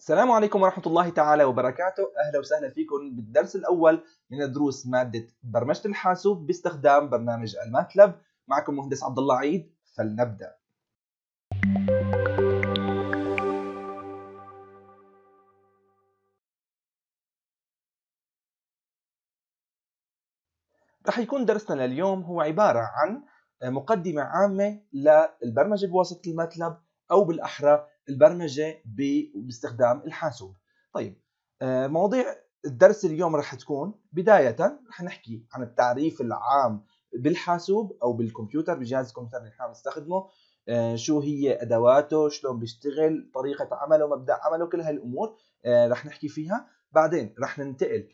السلام عليكم ورحمة الله تعالى وبركاته أهلا وسهلا فيكم بالدرس الأول من دروس مادة برمجة الحاسوب باستخدام برنامج الماتلب معكم مهندس عبد الله عيد فلنبدأ رح يكون درسنا لليوم هو عبارة عن مقدمة عامة للبرمجة بواسطة الماتلب أو بالأحرى البرمجه باستخدام الحاسوب طيب آه، مواضيع الدرس اليوم رح تكون بدايه رح نحكي عن التعريف العام بالحاسوب او بالكمبيوتر بجهاز الكمبيوتر اللي نحن نستخدمه آه، شو هي ادواته شلون بيشتغل طريقه عمله مبدا عمله كل هالامور آه، رح نحكي فيها بعدين رح ننتقل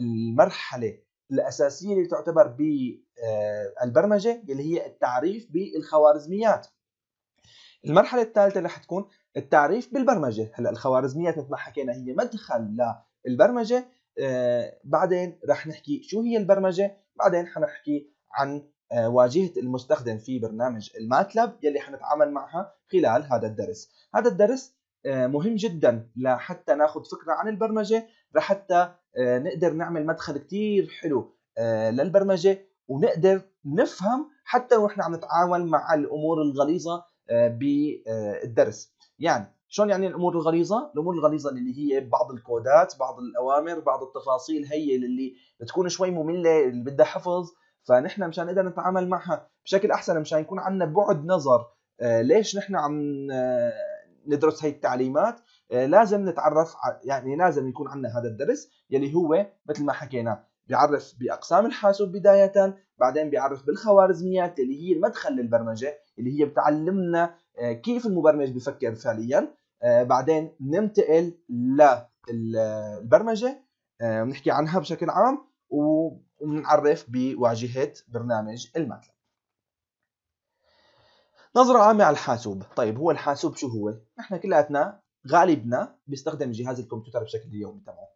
للمرحله الاساسيه اللي تعتبر بالبرمجه اللي هي التعريف بالخوارزميات المرحله الثالثه رح تكون التعريف بالبرمجه هلا الخوارزميات مثل ما حكينا هي مدخل للبرمجه آه بعدين رح نحكي شو هي البرمجه بعدين حنحكي عن آه واجهه المستخدم في برنامج الماتلاب يلي حنتعامل معها خلال هذا الدرس هذا الدرس آه مهم جدا لحتى ناخذ فكره عن البرمجه لحتى آه، نقدر نعمل مدخل كتير حلو آه، للبرمجه ونقدر نفهم حتى ونحن عم نتعامل مع الامور الغليظه بالدرس يعني شلون يعني الامور الغليظه؟ الامور الغليظه اللي هي بعض الكودات، بعض الاوامر، بعض التفاصيل هي اللي بتكون شوي ممله اللي بدها حفظ، فنحن مشان نقدر نتعامل معها بشكل احسن مشان يكون عندنا بعد نظر آه، ليش نحن عم آه، ندرس هي التعليمات آه، لازم نتعرف يعني لازم يكون عندنا هذا الدرس يلي هو مثل ما حكينا بيعرف باقسام الحاسوب بدايه بعدين بيعرف بالخوارزميات اللي هي المدخل للبرمجه اللي هي بتعلمنا آه، كيف المبرمج بفكر فعليا آه، بعدين ننتقل للبرمجه آه، بنحكي عنها بشكل عام وبنعرف بواجهه برنامج الماتلاب نظرة عامة على الحاسوب طيب هو الحاسوب شو هو؟ نحن كلياتنا غالبنا بيستخدم جهاز الكمبيوتر بشكل يومي تبعه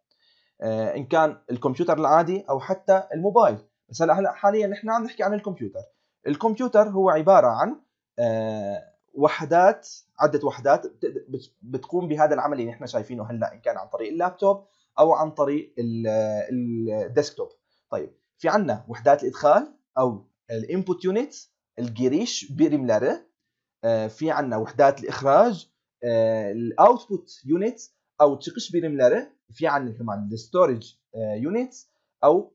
آه، ان كان الكمبيوتر العادي او حتى الموبايل بس هلا هلا حاليا نحن عم نحكي عن الكمبيوتر الكمبيوتر هو عباره عن آه، وحدات عده وحدات بتقوم بهذا العمل اللي نحن شايفينه هلا ان كان عن طريق اللابتوب او عن طريق الديسكتوب طيب في عندنا وحدات الادخال او الانبوت يونت الجريش بريملاري آه، في عندنا وحدات الاخراج الاوتبوت يونت او تشقش بريملاري في عندنا كمان الستورج آه، يونتس او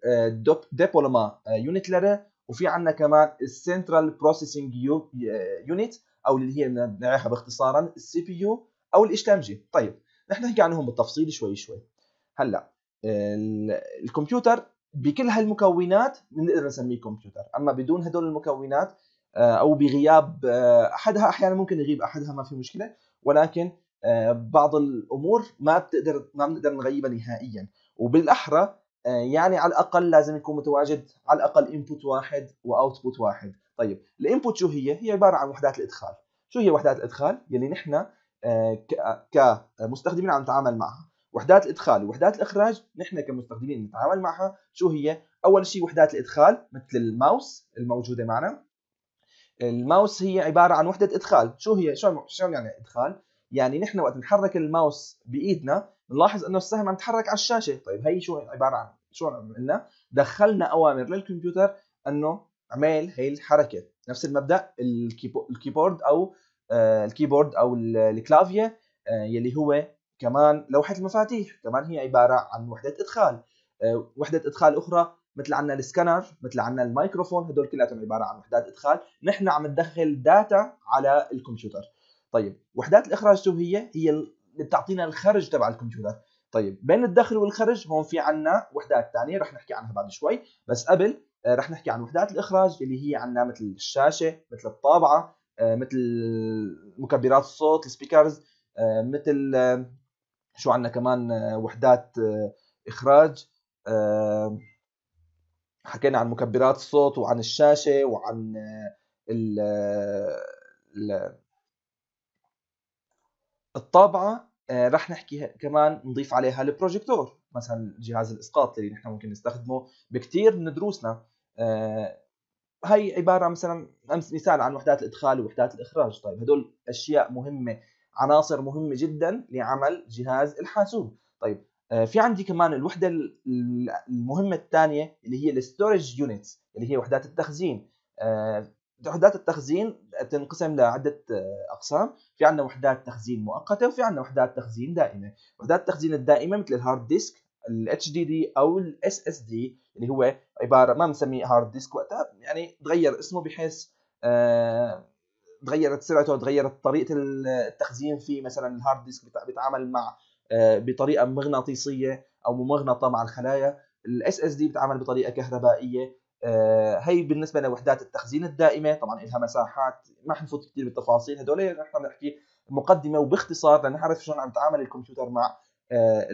ديبولما يونت يونتلرا وفي عندنا كمان السنترال بروسيسنج يونت او اللي هي بنعرفها باختصارا السي بي يو او ام جي طيب نحن نحكي عنهم بالتفصيل شوي شوي هلا الكمبيوتر بكل هالمكونات بنقدر نسميه كمبيوتر اما بدون هدول المكونات آه، او بغياب آه، احدها احيانا ممكن يغيب احدها ما في مشكله ولكن آه، بعض الامور ما بتقدر ما بنقدر نغيبها نهائيا وبالاحرى آه، يعني على الاقل لازم يكون متواجد على الاقل انبوت واحد واوتبوت واحد طيب الانبوت شو هي هي عباره عن وحدات الادخال شو هي وحدات الادخال يلي نحن آه، كمستخدمين عم نتعامل معها وحدات الادخال ووحدات الاخراج نحن كمستخدمين نتعامل معها شو هي اول شيء وحدات الادخال مثل الماوس الموجوده معنا الماوس هي عباره عن وحده ادخال شو هي شو شو يعني ادخال يعني نحن وقت نحرك الماوس بايدنا نلاحظ انه السهم عم يتحرك على الشاشه طيب هي شو عباره عن شو عملنا دخلنا اوامر للكمبيوتر انه اعمل هي الحركه نفس المبدا الكيبورد او آه، الكيبورد او الكلافيه آه، يلي هو كمان لوحه المفاتيح كمان هي عباره عن وحده ادخال آه، وحده ادخال اخرى مثل عندنا السكانر مثل عندنا الميكروفون هدول كلياتهم عباره عن وحدات ادخال نحن عم ندخل داتا على الكمبيوتر طيب وحدات الاخراج شو هي هي اللي بتعطينا الخرج تبع الكمبيوتر طيب بين الدخل والخرج هون في عنا وحدات ثانيه رح نحكي عنها بعد شوي بس قبل آه، رح نحكي عن وحدات الاخراج اللي هي عنا مثل الشاشه مثل الطابعه آه، مثل مكبرات الصوت السبيكرز آه، مثل شو عندنا كمان وحدات اخراج حكينا عن مكبرات الصوت وعن الشاشه وعن ال الطابعه آه، رح نحكي كمان نضيف عليها البروجيكتور مثلا جهاز الاسقاط اللي نحن ممكن نستخدمه بكثير من دروسنا آه، هاي عباره مثلا مثال عن وحدات الادخال ووحدات الاخراج طيب هدول اشياء مهمه عناصر مهمه جدا لعمل جهاز الحاسوب طيب آه، في عندي كمان الوحده المهمه الثانيه اللي هي الستورج يونتس اللي هي وحدات التخزين وحدات التخزين تنقسم لعدة آه، أقسام في عندنا وحدات تخزين مؤقتة وفي عندنا وحدات تخزين دائمة وحدات التخزين الدائمة مثل الهارد ديسك ال HDD أو ال SSD اللي هو عبارة ما بنسميه هارد ديسك وقتها يعني تغير اسمه بحيث آه تغيرت سرعته تغيرت طريقة التخزين فيه مثلا الهارد ديسك بيتعامل مع آه، بطريقة مغناطيسية أو ممغنطة مع الخلايا الاس اس دي بطريقه كهربائيه آه، هي بالنسبه لوحدات التخزين الدائمه طبعا لها مساحات ما حنفوت كثير بالتفاصيل هدول نحن بنحكي مقدمه وباختصار لنعرف شلون عم يتعامل الكمبيوتر مع آه،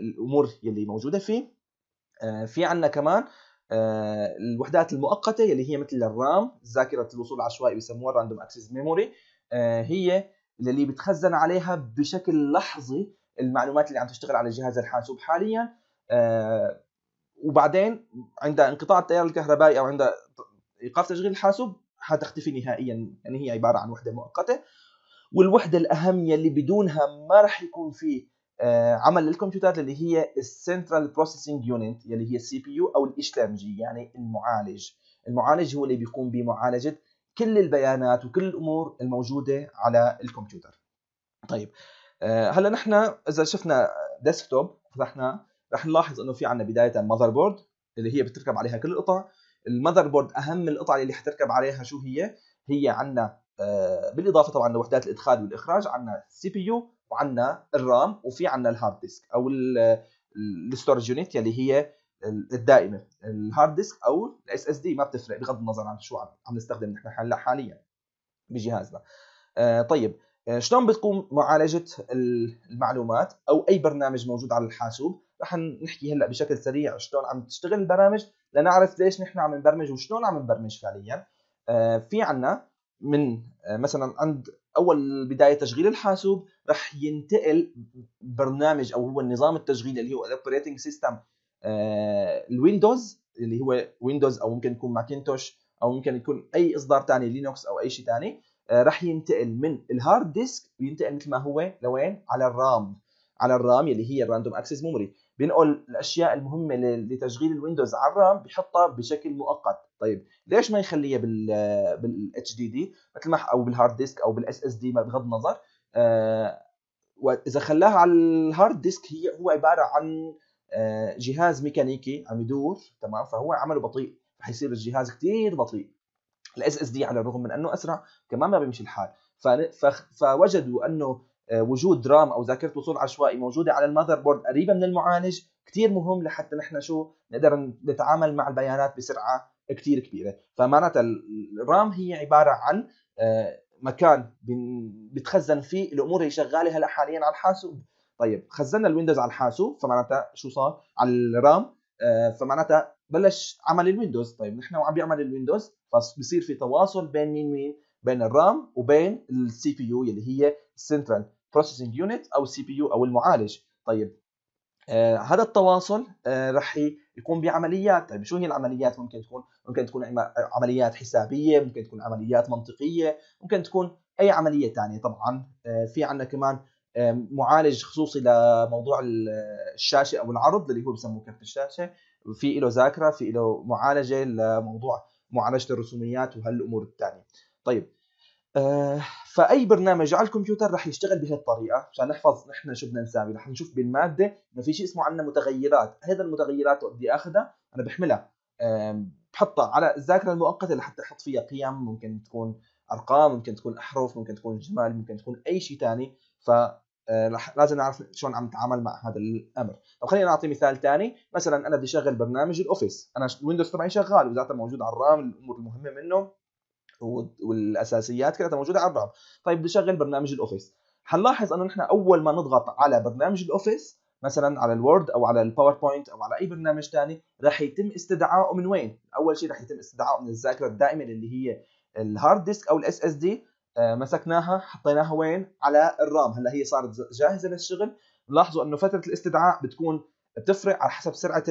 الامور يلي موجوده فيه آه، في عندنا كمان الوحدات المؤقته يلي هي مثل الرام ذاكره الوصول العشوائي بيسموها الراندوم اكسس ميموري هي اللي بتخزن عليها بشكل لحظي المعلومات اللي عم تشتغل على جهاز الحاسوب حاليا وبعدين عند انقطاع التيار الكهربائي او عند ايقاف تشغيل الحاسوب حتختفي نهائيا يعني هي عباره عن وحده مؤقته والوحده الاهم يلي بدونها ما راح يكون في آه، عمل للكمبيوتر اللي هي السنترال بروسيسنج يونت يلي هي السي بي يو او الاشلامجي يعني المعالج المعالج هو اللي بيقوم بمعالجه كل البيانات وكل الامور الموجوده على الكمبيوتر طيب آه، هلا نحن اذا شفنا ديسكتوب فتحناه رح نلاحظ انه في عندنا بدايه ماذر بورد اللي هي بتركب عليها كل القطع المذر بورد اهم القطع اللي حتركب عليها شو هي هي عندنا آه، بالاضافه طبعا لوحدات الادخال والاخراج عندنا السي بي يو وعندنا الرام وفي عندنا الهارد ديسك او الستورج يونت اللي هي الدائمه الهارد ديسك او الاس اس دي ما بتفرق بغض النظر عن شو عم نستخدم نحن هلا حاليا بجهازنا آه، طيب آه، شلون بتقوم معالجه المعلومات او اي برنامج موجود على الحاسوب رح نحكي هلا بشكل سريع شلون عم تشتغل البرامج لنعرف ليش نحن عم نبرمج وشلون عم نبرمج فعليا آه، في عنا من آه، مثلا عند اول بدايه تشغيل الحاسوب رح ينتقل برنامج او هو النظام التشغيل اللي هو الاوبريتنج آه، سيستم الويندوز اللي هو ويندوز او ممكن يكون ماكنتوش او ممكن يكون اي اصدار ثاني لينوكس او اي شيء ثاني رح ينتقل من الهارد ديسك وينتقل مثل ما هو لوين على الرام على الرام اللي هي الراندوم اكسس ميموري بنقل الاشياء المهمه لتشغيل الويندوز على الرام بحطها بشكل مؤقت طيب ليش ما يخليها بال بالاتش دي دي مثل ما او بالهارد ديسك او بالاس اس دي بغض النظر آه واذا خلاها على الهارد ديسك هي هو عباره عن آه جهاز ميكانيكي عم يدور تمام فهو عمله بطيء حيصير الجهاز كثير بطيء الاس اس دي على الرغم من انه اسرع كمان ما بيمشي الحال فوجدوا انه آه، وجود رام او ذاكره وصول عشوائي موجوده على المذر بورد قريبه من المعالج كثير مهم لحتى نحن شو نقدر نتعامل مع البيانات بسرعه كثير كبيره فمعناتها الرام هي عباره عن آه، مكان بتخزن فيه الامور اللي شغاله هلا حاليا على الحاسوب طيب خزنا الويندوز على الحاسوب فمعناتها شو صار على الرام آه، فمعناتها بلش عمل الويندوز طيب نحن وعم بيعمل الويندوز فبصير في تواصل بين مين مين بين الرام وبين السي بي يو اللي هي سنترال بروسيسنج يونت او السي بي يو او المعالج طيب آه هذا التواصل آه رح يكون بعمليات طيب شو هي العمليات ممكن تكون ممكن تكون عمليات حسابيه ممكن تكون عمليات منطقيه ممكن تكون اي عمليه ثانيه طبعا آه في عندنا كمان آه، معالج خصوصي لموضوع الشاشه او العرض اللي هو بسموه كرت الشاشه في له ذاكره في له معالجه لموضوع معالجه الرسوميات وهالامور الثانيه طيب آه فاي برنامج على الكمبيوتر رح يشتغل بهي الطريقه عشان نحفظ نحن شو بدنا نساوي رح نشوف بالماده انه في شيء اسمه عندنا متغيرات هذا المتغيرات وقت بدي اخذها انا بحملها آه بحطها على الذاكره المؤقته لحتى احط فيها قيم ممكن تكون ارقام ممكن تكون احرف ممكن تكون جمال ممكن تكون اي شيء ثاني ف آه، رح لازم نعرف شلون عم نتعامل مع هذا الامر طب خلينا نعطي مثال ثاني مثلا انا بدي اشغل برنامج الاوفيس انا الويندوز تبعي شغال وذاته موجود على الرام الامور المهمه منه والاساسيات كلها موجوده على الرام طيب بدي اشغل برنامج الاوفيس حنلاحظ انه نحن اول ما نضغط على برنامج الاوفيس مثلا على الوورد او على الباوربوينت او على اي برنامج ثاني رح يتم استدعائه من وين اول شيء رح يتم استدعائه من الذاكره الدائمه اللي هي الهارد ديسك او الاس اس آه، دي مسكناها حطيناها وين على الرام هلا هي صارت جاهزه للشغل لاحظوا انه فتره الاستدعاء بتكون بتفرق على حسب سرعه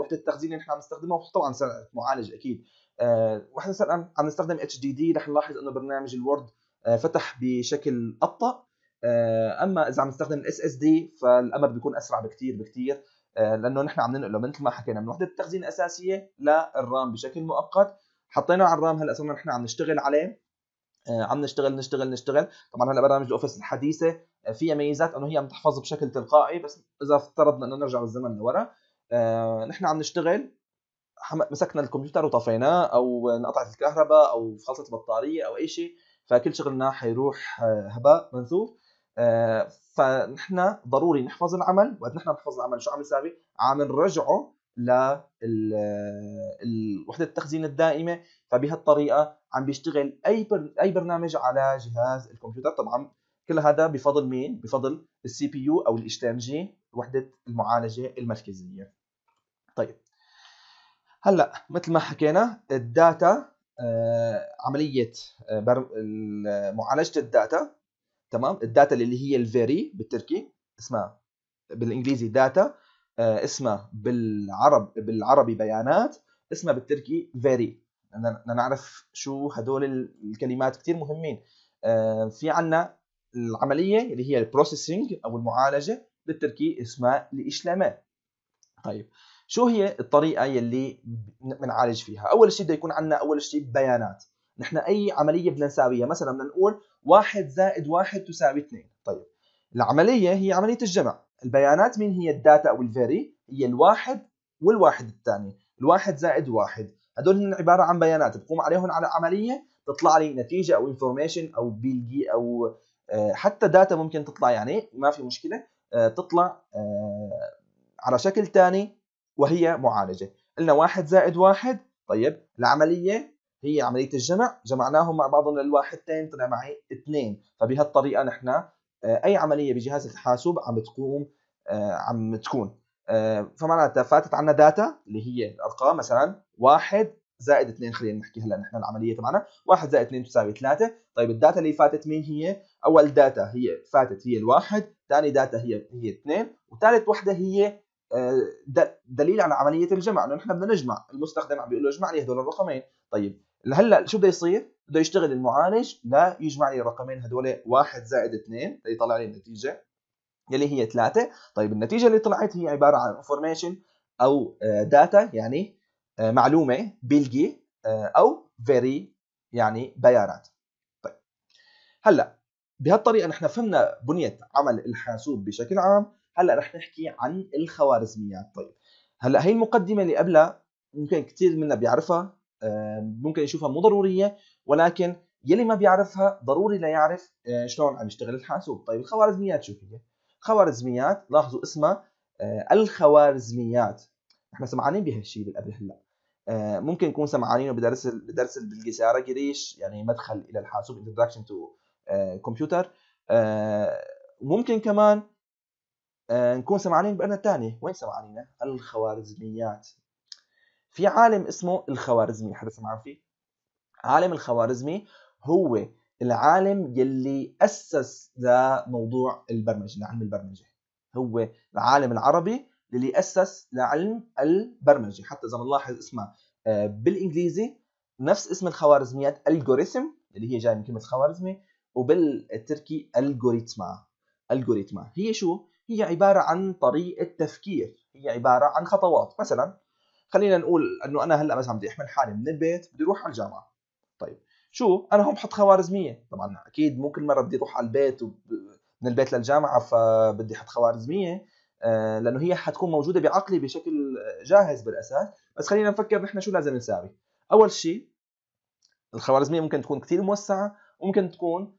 وحده التخزين اللي نحن عم نستخدمها وطبعا سرعه معالج اكيد آه، واحنا مثلا عم نستخدم اتش دي دي رح نلاحظ انه برنامج الوورد آه، فتح بشكل ابطا آه، اما اذا عم نستخدم الاس اس دي فالامر بيكون اسرع بكثير بكثير لانه نحن عم ننقله مثل ما حكينا من وحده التخزين الاساسيه للرام بشكل مؤقت حطيناه على الرام هلا صرنا نحن عم نشتغل عليه عم نشتغل نشتغل نشتغل طبعا هلا برامج الاوفيس الحديثه فيها ميزات انه هي عم تحفظ بشكل تلقائي بس اذا افترضنا انه نرجع بالزمن لورا نحن عم نشتغل مسكنا الكمبيوتر وطفيناه او انقطعت الكهرباء او خلصت البطاريه او اي شيء فكل شغلنا حيروح آه، هباء منثور آه، فنحن ضروري نحفظ العمل وقت نحن بنحفظ العمل شو عم نساوي عم نرجعه لوحده آه، التخزين الدائمه فبهالطريقه عم بيشتغل اي اي برنامج على جهاز الكمبيوتر طبعا كل هذا بفضل مين بفضل السي بي يو او الاشتانجي وحده المعالجه المركزيه طيب هلا مثل ما حكينا الداتا آه، عمليه آه، معالجه الداتا تمام الداتا اللي هي الفيري بالتركي اسمها بالانجليزي داتا آه، اسمها بالعرب بالعربي بيانات اسمها بالتركي فيري بدنا نعرف شو هدول الكلمات كثير مهمين في عنا العمليه اللي هي البروسيسنج او المعالجه بالتركي اسمها الاشلامه طيب شو هي الطريقه يلي بنعالج فيها اول شيء بده يكون عندنا اول شيء بيانات نحن اي عمليه بدنا نساويها مثلا بدنا نقول 1 زائد 1 تساوي 2 طيب العمليه هي عمليه الجمع البيانات مين هي الداتا او الفيري هي الواحد والواحد الثاني الواحد زائد واحد هدول هن عباره عن بيانات بقوم عليهم على عمليه تطلع لي نتيجه او انفورميشن او بيلجي او آه، حتى داتا ممكن تطلع يعني ما في مشكله آه، تطلع آه، على شكل ثاني وهي معالجة قلنا واحد زائد واحد طيب العملية هي عملية الجمع جمعناهم مع بعضهم للواحدتين طلع معي اثنين فبهالطريقة نحن آه، أي عملية بجهاز الحاسوب عم تقوم آه، عم تكون آه، فمعناتها فاتت عنا داتا اللي هي الأرقام مثلا واحد زائد 2 خلينا نحكي هلا نحن العمليه تبعنا 1 زائد 2 تساوي 3 طيب الداتا اللي فاتت مين هي اول داتا هي فاتت هي الواحد ثاني داتا هي هي 2 وثالث وحده هي آه، دليل على عمليه الجمع انه نحن بدنا نجمع المستخدم عم بيقول له اجمع لي هدول الرقمين طيب هلا شو بده يصير بده يشتغل المعالج لا يجمع لي الرقمين هدول 1 زائد 2 ليطلع لي النتيجه يلي هي 3 طيب النتيجه اللي طلعت هي عباره عن انفورميشن او داتا آه، يعني آه، معلومه بيلجي او فيري يعني بيانات طيب هلا بهالطريقه نحن فهمنا بنيه عمل الحاسوب بشكل عام هلا رح نحكي عن الخوارزميات طيب هلا هي المقدمه اللي قبلها ممكن كثير منا بيعرفها ممكن يشوفها مو ضروريه ولكن يلي ما بيعرفها ضروري ليعرف آه، شلون عم يشتغل الحاسوب طيب الخوارزميات شو هي خوارزميات لاحظوا اسمها آه، الخوارزميات احنا سمعانين بهالشيء بالقبل قبل هلا آه، ممكن نكون سمعانينه بدرس بدرس بالجسارة جريش يعني مدخل الى الحاسوب introduction to كمبيوتر ممكن كمان آه، نكون سمعانين بأنا الثاني وين سمعانين الخوارزميات في عالم اسمه الخوارزمي حدا سمع فيه عالم الخوارزمي هو العالم يلي أسس لموضوع البرمجة لعلم البرمجة هو العالم العربي اللي أسس لعلم البرمجة حتى إذا بنلاحظ اسمها آه، بالإنجليزي نفس اسم الخوارزميات الجوريثم اللي هي جايه من كلمه خوارزمي وبالتركي الجوريتما الجوريتما هي شو هي عبارة عن طريقة تفكير هي عبارة عن خطوات مثلا خلينا نقول انه انا هلا مثلا بدي احمل حالي من البيت بدي اروح على الجامعة طيب شو انا هون بحط خوارزمية طبعا اكيد مو كل مرة بدي اروح على البيت من البيت للجامعة فبدي احط خوارزمية آه، لانه هي حتكون موجودة بعقلي بشكل جاهز بالاساس بس خلينا نفكر نحن شو لازم نساوي اول شيء الخوارزمية ممكن تكون كثير موسعة وممكن تكون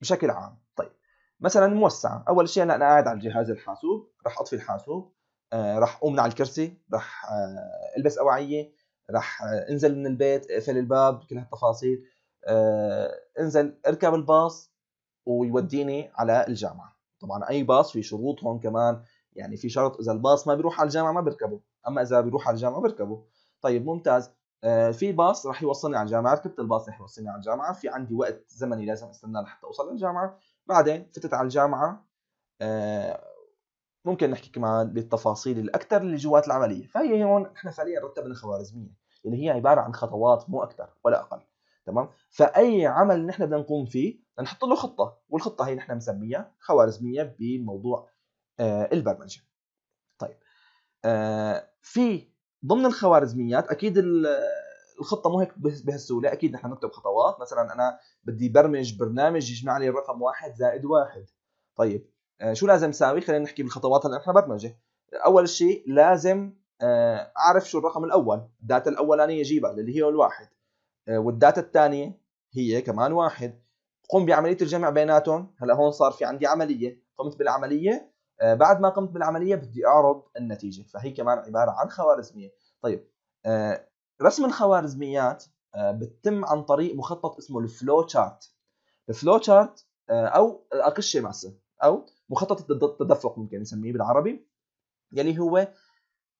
بشكل عام مثلا موسعه اول شيء انا قاعد على الجهاز الحاسوب راح اطفي الحاسوب آه، راح اقوم على الكرسي راح آه، البس اوعيه راح آه، انزل من البيت اقفل الباب كل هالتفاصيل انزل اركب الباص ويوديني على الجامعه طبعا اي باص في شروط هون كمان يعني في شرط اذا الباص ما بيروح على الجامعه ما بركبه اما اذا بيروح على الجامعه بركبه طيب ممتاز في باص رح يوصلني على الجامعه ركبت الباص رح يوصلني على الجامعه في عندي وقت زمني لازم استناه لحتى اوصل للجامعه بعدين فتت على الجامعه آه، ممكن نحكي كمان بالتفاصيل الاكثر اللي جوات العمليه فهي هون احنا فعليا رتبنا خوارزميه اللي هي عباره عن خطوات مو اكثر ولا اقل تمام فاي عمل نحن بدنا نقوم فيه نحط له خطه والخطه هي نحن مسميها خوارزميه بموضوع آه، البرمجه طيب آه، في ضمن الخوارزميات اكيد الخطه مو هيك بهالسهوله اكيد نحن نكتب خطوات مثلا انا بدي برمج برنامج يجمع لي الرقم واحد زائد واحد طيب آه، شو لازم اساوي خلينا نحكي بالخطوات اللي نحن برمجه اول شيء لازم آه، اعرف شو الرقم الاول الداتا الاولانيه جيبها اللي هي الواحد آه، والداتا الثانيه هي كمان واحد قم بعمليه الجمع بيناتهم هلا هون صار في عندي عمليه قمت بالعمليه بعد ما قمت بالعمليه بدي اعرض النتيجه فهي كمان عباره عن خوارزميه طيب رسم الخوارزميات آه، بتتم عن طريق مخطط اسمه الفلو تشارت الفلو تشارت آه، او الاقشه ماسه او مخطط التدفق ممكن نسميه بالعربي يلي هو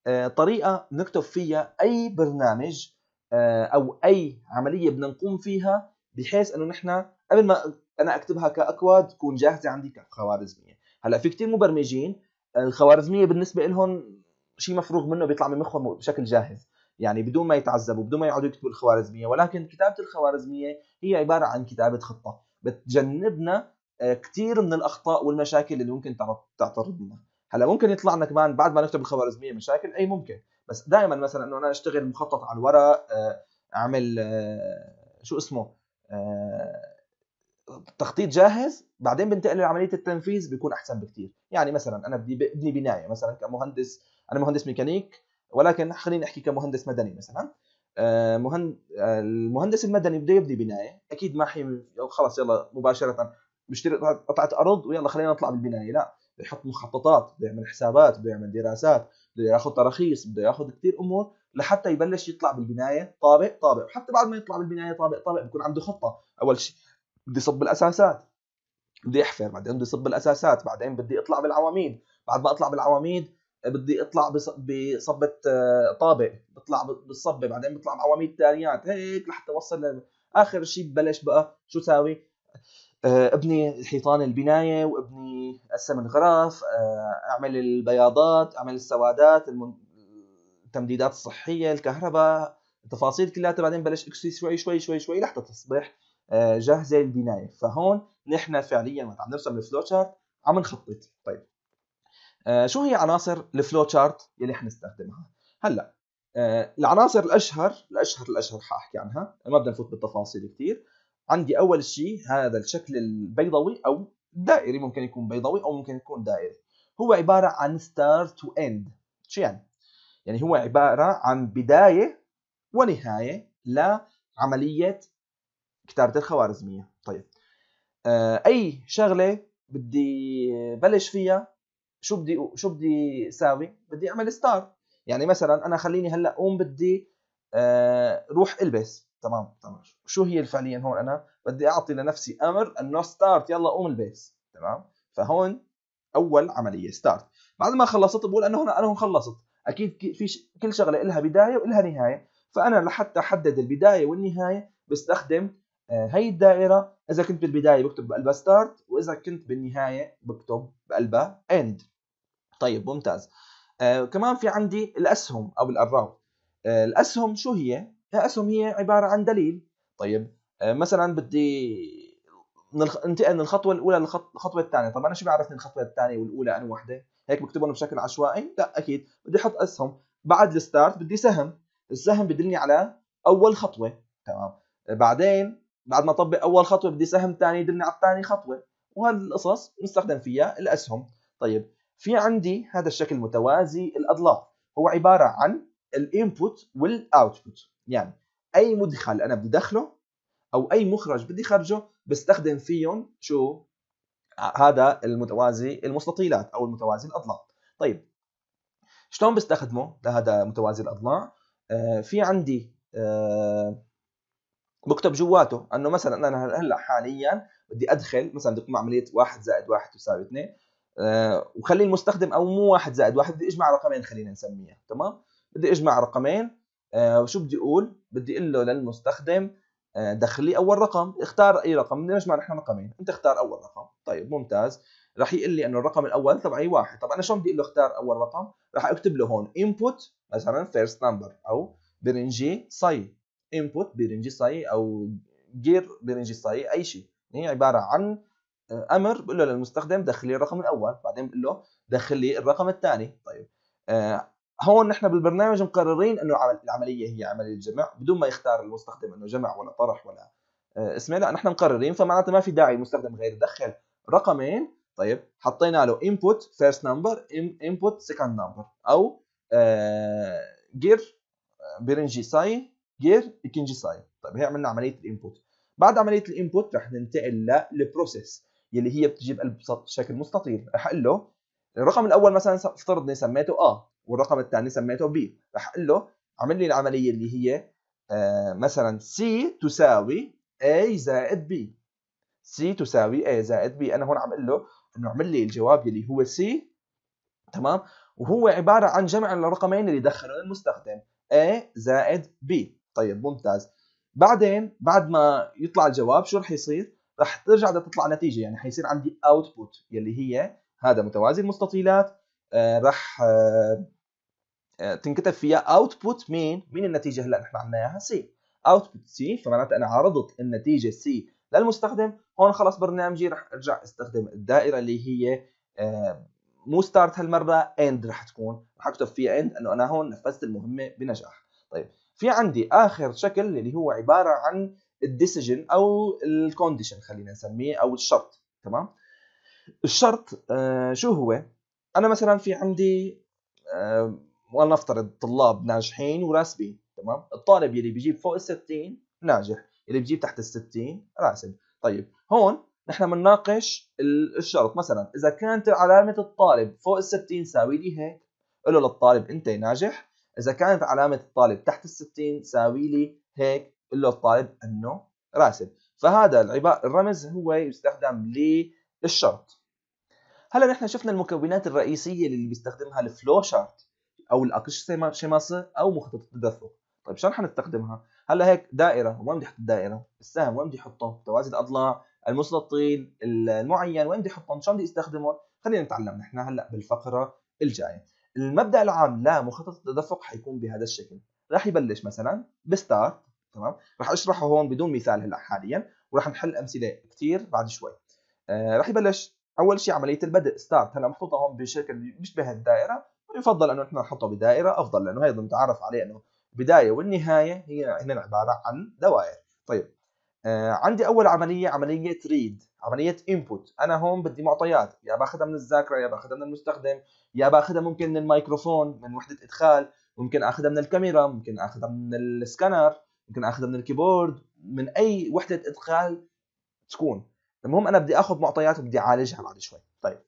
آه، طريقه نكتب فيها اي برنامج او اي عمليه بدنا نقوم فيها بحيث انه نحن قبل ما انا اكتبها كاكواد تكون جاهزه عندي كخوارزميه هلا في كثير مبرمجين الخوارزميه بالنسبه لهم شيء مفروغ منه بيطلع من مخهم بشكل جاهز يعني بدون ما يتعذبوا بدون ما يقعدوا يكتبوا الخوارزميه ولكن كتابه الخوارزميه هي عباره عن كتابه خطه بتجنبنا آه، كثير من الاخطاء والمشاكل اللي ممكن تعترض لنا هلا ممكن يطلع لنا كمان بعد ما نكتب الخوارزميه مشاكل اي ممكن بس دائما مثلا انه انا اشتغل مخطط على الورق آه، اعمل آه، شو اسمه تخطيط جاهز بعدين بنتقل لعمليه التنفيذ بيكون احسن بكثير يعني مثلا انا بدي ابني بنايه مثلا كمهندس انا مهندس ميكانيك ولكن خليني احكي كمهندس مدني مثلا آه، آه، المهندس المدني بده يبني بنايه اكيد ما حي خلص يلا مباشره بيشتري قطعه ارض ويلا خلينا نطلع بالبنايه لا بده يحط مخططات بيعمل حسابات بيعمل دراسات بده ياخذ تراخيص بده ياخذ كثير امور لحتى يبلش يطلع بالبنايه طابق طابق وحتى بعد ما يطلع بالبنايه طابق طابق بكون عنده خطه اول شيء بدي صب الاساسات بدي احفر بعدين بدي صب الاساسات بعدين بدي اطلع بالعواميد بعد ما اطلع بالعواميد بدي اطلع بصبه آه، طابق بطلع بالصبه بعدين بطلع بعواميد ثانيات هيك لحتى اوصل اخر شيء ببلش بقى شو ساوي آه، ابني حيطان البنايه وابني قسم الغرف آه، اعمل البياضات اعمل السوادات التمديدات الصحيه الكهرباء التفاصيل كلها بعدين بلش اكسي شوي شوي شوي شوي لحتى تصبح جاهزه البنايه فهون نحن فعليا وقت عم نرسم الفلو شارت عم نخطط طيب آه، شو هي عناصر الفلو تشارت يلي حنستخدمها هلا آه، العناصر الاشهر الاشهر الاشهر حاحكي عنها ما بدنا نفوت بالتفاصيل كثير عندي اول شيء هذا الشكل البيضوي او دائري ممكن يكون بيضوي او ممكن يكون دائري هو عباره عن ستارت واند شو يعني يعني هو عباره عن بدايه ونهايه لعمليه كتابه الخوارزميه طيب آه، اي شغله بدي بلش فيها شو بدي شو بدي ساوي بدي اعمل ستار يعني مثلا انا خليني هلا قوم بدي آه، روح البس تمام تمام شو هي فعليا هون انا بدي اعطي لنفسي امر انه ستارت يلا قوم البس تمام فهون اول عمليه ستارت بعد ما خلصت بقول انه هنا انا هون خلصت اكيد في كل شغله لها بدايه ولها نهايه فانا لحتى احدد البدايه والنهايه بستخدم هي آه، الدائرة إذا كنت بالبداية بكتب بقلبها ستارت وإذا كنت بالنهاية بكتب بقلبها إند طيب ممتاز آه كمان في عندي الأسهم أو الأرقام آه الأسهم شو هي؟ الأسهم هي عبارة عن دليل طيب آه مثلا بدي ننتقل من الخطوة الأولى للخطوة الثانية طب أنا شو بعرفني الخطوة الثانية والأولى أنا وحدة؟ هيك بكتبهم بشكل عشوائي؟ لا أكيد بدي أحط أسهم بعد الستارت بدي سهم السهم بدلني على أول خطوة تمام آه، بعدين بعد ما اطبق اول خطوه بدي سهم ثاني يدلني على الثاني خطوه وهالقصص بنستخدم فيها الاسهم طيب في عندي هذا الشكل المتوازي الاضلاع هو عباره عن الانبوت والاوتبوت يعني اي مدخل انا بدي ادخله او اي مخرج بدي خرجه بستخدم فيهم شو هذا المتوازي المستطيلات او المتوازي الاضلاع طيب شلون بستخدمه لهذا متوازي الاضلاع آه في عندي آه بكتب جواته انه مثلا انا هلا حاليا بدي ادخل مثلا بدي اقوم عمليه 1 زائد 1 تساوي 2 أه وخلي المستخدم او مو 1 زائد 1 بدي اجمع رقمين خلينا نسميها تمام بدي اجمع رقمين أه وشو بدي اقول بدي اقول له للمستخدم أه دخل لي اول رقم اختار اي رقم بدنا نجمع نحن رقمين انت اختار اول رقم طيب ممتاز راح يقول لي انه الرقم الاول تبعي واحد طب انا شلون بدي اقول له اختار اول رقم راح اكتب له هون input مثلا first number او برنجي صي انبوت برنجستاي او جير برنجستاي اي شيء يعني هي عباره عن آه، امر بقول له للمستخدم دخل لي الرقم الاول بعدين بقول له دخل لي الرقم الثاني طيب آه، هون نحن بالبرنامج مقررين انه العمليه هي عمليه جمع بدون ما يختار المستخدم انه جمع ولا طرح ولا آه اسمه لا نحن مقررين فمعناته ما في داعي المستخدم غير يدخل رقمين طيب حطينا له input first number input second number او جير برنجي ساي غير الكنجي ساين طيب هي عملنا عمليه الانبوت بعد عمليه الانبوت رح ننتقل للبروسيس يلي هي بتجيب شكل بشكل مستطيل رح اقول له الرقم الاول مثلا افترضني سميته ا والرقم الثاني سميته بي رح اقول له عمل لي العمليه اللي هي آه، مثلا سي تساوي a زائد b c تساوي a زائد b انا هون عم اقول له انه عمل لي الجواب يلي هو c تمام وهو عباره عن جمع الرقمين اللي دخلهم المستخدم a زائد b طيب ممتاز بعدين بعد ما يطلع الجواب شو رح يصير رح ترجع بدها تطلع نتيجه يعني حيصير عندي اوتبوت يلي هي هذا متوازي المستطيلات آه، رح آه، آه، تنكتب فيها اوتبوت مين مين النتيجه هلا نحن عندنا اياها سي اوتبوت سي فمعناتها انا عرضت النتيجه سي للمستخدم هون خلص برنامجي رح ارجع استخدم الدائره اللي هي مو ستارت هالمره اند رح تكون رح اكتب فيها اند انه انا هون نفذت المهمه بنجاح طيب في عندي اخر شكل اللي هو عباره عن الديسيجن او الكونديشن خلينا نسميه او الشرط تمام الشرط آه، شو هو انا مثلا في عندي آه، ولنفترض طلاب ناجحين وراسبين تمام الطالب يلي بيجيب فوق ال 60 ناجح اللي بيجيب تحت ال 60 راسب طيب هون نحن بنناقش الشرط مثلا اذا كانت علامه الطالب فوق ال 60 ساوي لي هيك قول له للطالب انت ناجح اذا كانت علامه الطالب تحت ال 60 ساوي لي هيك قل له الطالب انه راسب فهذا العبارة الرمز هو يستخدم للشرط هلا نحن شفنا المكونات الرئيسيه اللي بيستخدمها الفلو شارت او الاقش شماسه او مخطط التدفق طيب شلون حنستخدمها هلا هيك دائره وين بدي احط الدائره السهم وين بدي احطه توازي الاضلاع المستطيل المعين وين بدي احطهم شلون بدي استخدمهم خلينا نتعلم نحن هلا بالفقره الجايه المبدا العام لمخطط التدفق حيكون بهذا الشكل راح يبلش مثلا بستارت تمام راح اشرحه هون بدون مثال هلا حاليا وراح نحل امثله كثير بعد شوي آه راح يبلش اول شيء عمليه البدء ستارت هلا محطوطه هون بشكل بيشبه الدائره ويفضل انه نحن نحطه بدائره افضل لانه هي متعارف عليه انه البدايه والنهايه هي هن عباره عن دوائر طيب آه، عندي اول عمليه عمليه ريد عمليه انبوت انا هون بدي معطيات يا باخذها من الذاكره يا باخذها من المستخدم يا باخذها ممكن من الميكروفون من وحده ادخال ممكن اخذها من الكاميرا ممكن اخذها من السكانر ممكن اخذها من الكيبورد من اي وحده ادخال تكون المهم انا بدي اخذ معطيات وبدي اعالجها بعد شوي طيب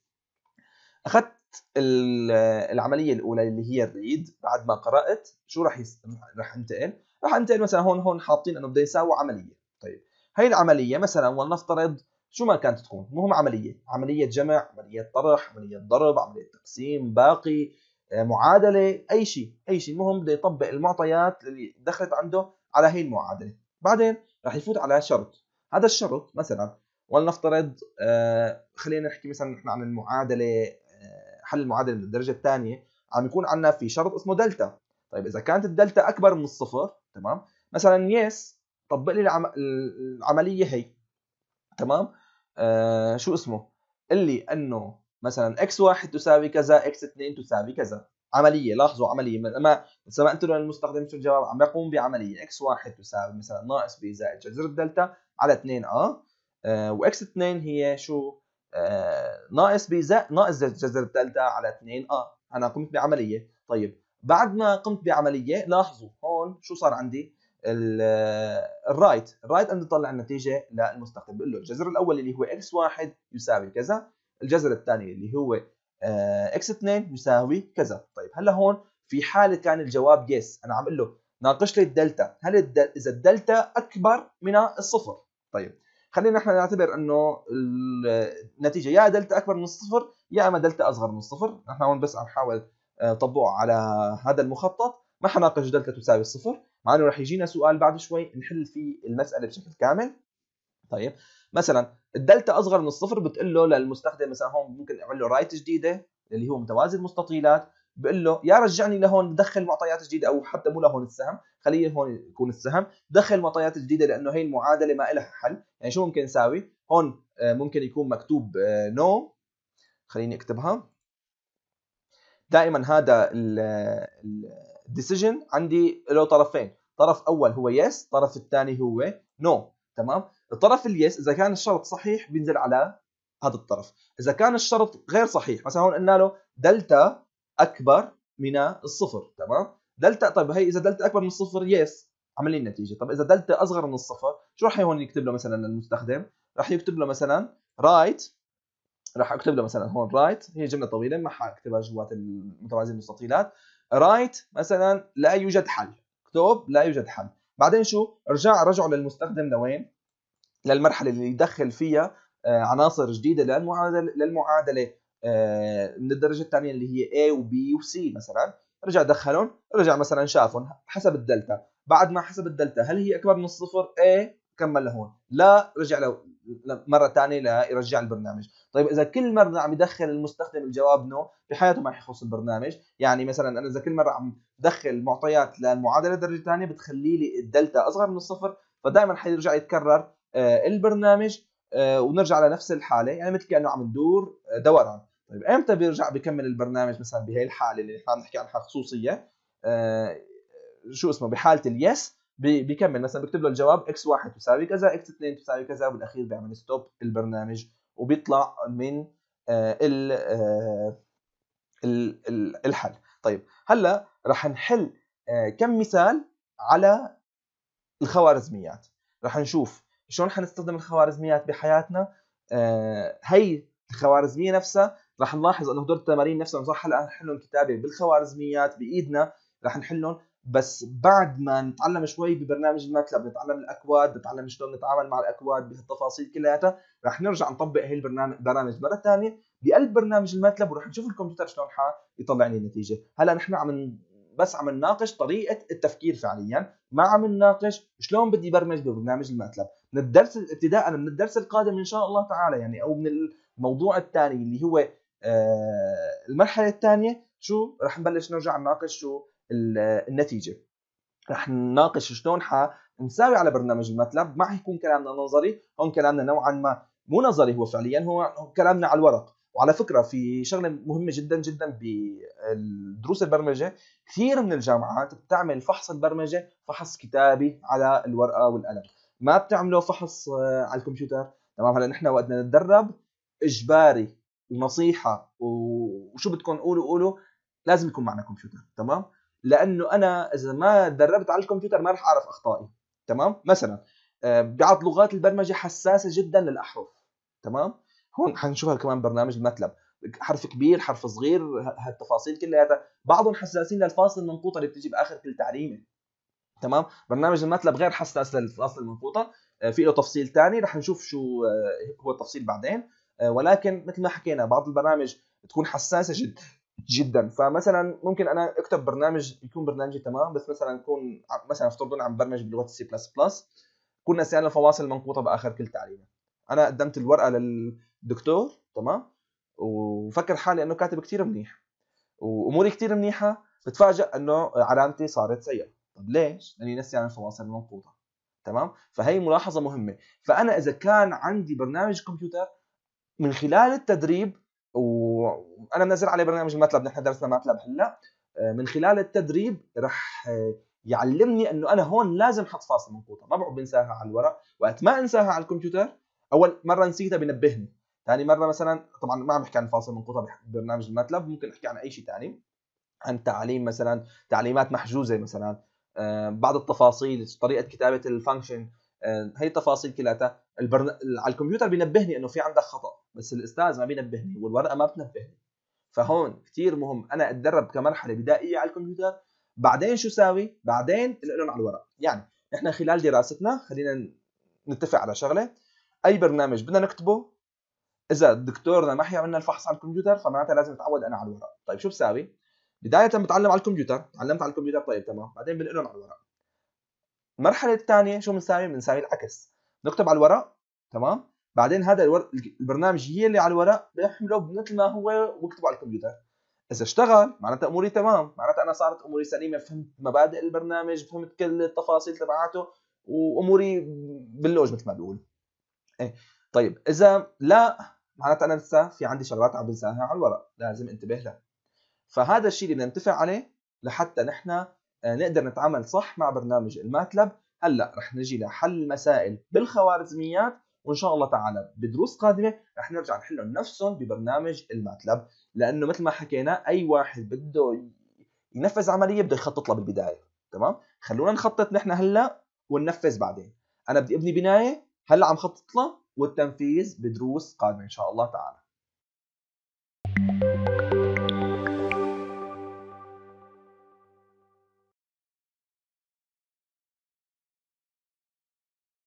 اخذت العمليه الاولى اللي هي الريد بعد ما قرات شو راح يس... راح انتقل راح انتقل مثلا هون هون حاطين انه بده يساوي عمليه طيب هي العمليه مثلا ولنفترض شو ما كانت تكون المهم عمليه عمليه جمع عمليه طرح عمليه ضرب عمليه تقسيم باقي آه، معادله اي شيء اي شيء المهم بده يطبق المعطيات اللي دخلت عنده على هي المعادله بعدين راح يفوت على شرط هذا الشرط مثلا ولنفترض آه، خلينا نحكي مثلا نحن عن المعادله آه، حل المعادله من الدرجه الثانيه عم يكون عندنا في شرط اسمه دلتا طيب اذا كانت الدلتا اكبر من الصفر تمام مثلا يس طبق لي العم... العمليه هي تمام آه شو اسمه قال لي انه مثلا اكس 1 تساوي كذا اكس 2 تساوي كذا عمليه لاحظوا عمليه ما ما انتم للمستخدم شو الجواب عم يقوم بعمليه اكس 1 تساوي مثلا ناقص بي زائد جذر الدلتا على 2 اه, آه واكس 2 هي شو آه ناقص بي زائد ناقص جذر الدلتا على 2 اه انا قمت بعمليه طيب بعد ما قمت بعمليه لاحظوا هون شو صار عندي الرايت الرايت ان نطلع النتيجه للمستقبل بقول له الجذر الاول اللي هو اكس واحد يساوي كذا الجذر الثاني اللي هو آه، اكس 2 يساوي كذا طيب هلا هون في حاله كان الجواب يس انا عم اقول له ناقش لي الدلتا هل الدل... اذا الدلتا اكبر من الصفر طيب خلينا نحن نعتبر انه النتيجه يا دلتا اكبر من الصفر يا اما دلتا اصغر من الصفر نحن هون بس عم نحاول آه، نطبقه على هذا المخطط ما حناقش دلتا تساوي الصفر مع انه رح يجينا سؤال بعد شوي نحل فيه المساله بشكل كامل طيب مثلا الدلتا اصغر من الصفر بتقول له للمستخدم مثلا هون ممكن اعمل له رايت جديده اللي هو متوازي المستطيلات بقول له يا رجعني لهون دخل معطيات جديده او حتى مو لهون السهم خليه هون يكون السهم دخل معطيات جديده لانه هي المعادله ما لها حل يعني شو ممكن نساوي هون آه، ممكن يكون مكتوب نو آه، خليني اكتبها دائما هذا ال آه، ال الديسيجن عندي له طرفين طرف اول هو يس طرف الثاني هو نو تمام الطرف اليس اذا كان الشرط صحيح بينزل على هذا الطرف اذا كان الشرط غير صحيح مثلا هون قلنا له دلتا اكبر من الصفر تمام دلتا طيب هي اذا دلتا اكبر من الصفر يس عمل لي النتيجه طب اذا دلتا اصغر من الصفر شو راح هون يكتب له مثلا المستخدم راح يكتب له مثلا رايت right. راح اكتب له مثلا هون رايت right. هي جمله طويله ما حاكتبها جوات المتوازي المستطيلات رايت مثلا لا يوجد حل اكتب لا يوجد حل بعدين شو رجع رجعوا للمستخدم لوين للمرحله اللي يدخل فيها آه، عناصر جديده للمعادله للمعادله آه، من الدرجه الثانيه اللي هي A و B و C مثلا رجع دخلهم رجع مثلا شافهم حسب الدلتا بعد ما حسب الدلتا هل هي اكبر من الصفر A كمل لهون لا رجع مره ثانيه ليرجع البرنامج طيب اذا كل مره عم يدخل المستخدم الجواب نو بحياته ما رح يخلص البرنامج يعني مثلا انا اذا كل مره عم دخل معطيات للمعادله درجه ثانيه بتخلي لي الدلتا اصغر من الصفر فدائما حيرجع يتكرر آه، البرنامج آه، ونرجع على نفس الحاله يعني مثل كانه عم ندور آه، دوران طيب امتى بيرجع بكمل البرنامج مثلا بهي الحاله اللي نحن عم نحكي عنها خصوصيه شو اسمه بحاله اليس بيكمل مثلا بكتب له الجواب اكس 1 تساوي كذا اكس 2 تساوي كذا وبالاخير بيعمل ستوب البرنامج وبيطلع من آه، آه، ال الحل طيب هلا رح نحل آه، كم مثال على الخوارزميات رح نشوف شلون حنستخدم الخوارزميات بحياتنا هي الخوارزميه نفسها رح نلاحظ انه هدول التمارين نفسهم صح هلا نحلهم كتابه بالخوارزميات بايدنا رح نحلهم بس بعد ما نتعلم شوي ببرنامج الماتلاب نتعلم الاكواد نتعلم شلون نتعامل مع الاكواد بهالتفاصيل كلياتها رح نرجع نطبق هي البرنامج مره ثانيه بقلب برنامج الماتلاب ورح نشوف الكمبيوتر شلون يطلع لي النتيجه هلا نحن عم بس عم نناقش طريقه التفكير فعليا ما عم نناقش شلون بدي برمج ببرنامج الماتلاب من الدرس ابتداء من الدرس القادم ان شاء الله تعالى يعني او من الموضوع الثاني اللي هو آه، المرحله الثانيه شو رح نبلش نرجع نناقش شو النتيجه رح نناقش شلون حنساوي على برنامج الماتلاب ما حيكون كلامنا نظري هون كلامنا نوعا ما مو نظري هو فعليا هو كلامنا على الورق وعلى فكره في شغله مهمه جدا جدا بدروس البرمجه كثير من الجامعات بتعمل فحص البرمجه فحص كتابي على الورقه والقلم ما بتعمله فحص آه، على الكمبيوتر تمام هلا نحن وقت نتدرب اجباري ونصيحه وشو بدكم قولوا قولوا لازم يكون معنا كمبيوتر تمام لانه انا اذا ما دربت على الكمبيوتر ما راح اعرف اخطائي تمام مثلا آه، بعض لغات البرمجه حساسه جدا للاحرف تمام هون حنشوفها كمان برنامج المتلب حرف كبير حرف صغير هالتفاصيل كلها بعضهم حساسين للفاصل المنقوطه اللي بتيجي باخر كل تعليمه تمام برنامج المتلب غير حساس للفاصل المنقوطه آه، في له تفصيل ثاني رح نشوف شو آه، هو التفصيل بعدين ولكن مثل ما حكينا بعض البرامج بتكون حساسه جدا جدا فمثلا ممكن انا اكتب برنامج يكون برنامجي تمام بس مثلا يكون مثلا افترضوا عم برمج بلغه السي بلس بلس كنا نسيان الفواصل منقوطه باخر كل تعليمه انا قدمت الورقه للدكتور تمام وفكر حالي انه كاتب كثير منيح واموري كثير منيحه بتفاجئ انه علامتي صارت سيئه طب ليش لاني نسيان يعني الفواصل المنقوطه تمام فهي ملاحظه مهمه فانا اذا كان عندي برنامج كمبيوتر من خلال التدريب وانا منزل عليه برنامج الماتلاب نحن درسنا ماتلاب هلا آه، من خلال التدريب رح آه، يعلمني انه انا هون لازم احط فاصله منقوطه ما بقعد بنساها على الورق وقت ما انساها على الكمبيوتر اول مره نسيتها بنبهني ثاني مره مثلا طبعا ما عم بحكي عن فاصل منقوطه ببرنامج الماتلاب ممكن احكي عن اي شيء ثاني عن تعليم مثلا تعليمات محجوزه مثلا آه، بعض التفاصيل طريقه كتابه الفانكشن هي التفاصيل كلها البرن... على الكمبيوتر بينبهني انه في عندك خطا بس الاستاذ ما بينبهني والورقه ما بتنبهني فهون كثير مهم انا اتدرب كمرحله بدائيه على الكمبيوتر بعدين شو ساوي بعدين لهم على الورق يعني نحن خلال دراستنا خلينا نتفق على شغله اي برنامج بدنا نكتبه اذا دكتورنا ما حيعمل لنا الفحص على الكمبيوتر فمعناتها لازم اتعود انا على الورق طيب شو بساوي بدايه بتعلم على الكمبيوتر تعلمت على الكمبيوتر طيب تمام بعدين بنقلهم على الورق المرحله الثانيه شو بنساوي بنساوي العكس نكتب على الورق تمام بعدين هذا الور... البرنامج هي اللي على الورق بيحمله مثل ما هو ويكتبه على الكمبيوتر اذا اشتغل معناتها اموري تمام معناتها انا صارت اموري سليمه فهمت مبادئ البرنامج فهمت كل التفاصيل تبعاته واموري باللوج مثل ما بيقولوا ايه طيب اذا لا معناتها انا لسه في عندي شغلات عم بنساها على الورق لازم انتبه لها فهذا الشيء اللي ننتفع عليه لحتى نحن آه، نقدر نتعامل صح مع برنامج الماتلب هلا رح نجي لحل المسائل بالخوارزميات وان شاء الله تعالى بدروس قادمه رح نرجع نحلهم نفسهم ببرنامج الماتلاب لانه مثل ما حكينا اي واحد بده ينفذ عمليه بده يخطط لها بالبدايه تمام خلونا نخطط نحن هلا وننفذ بعدين انا بدي ابني بنايه هلا عم خطط لها والتنفيذ بدروس قادمه ان شاء الله تعالى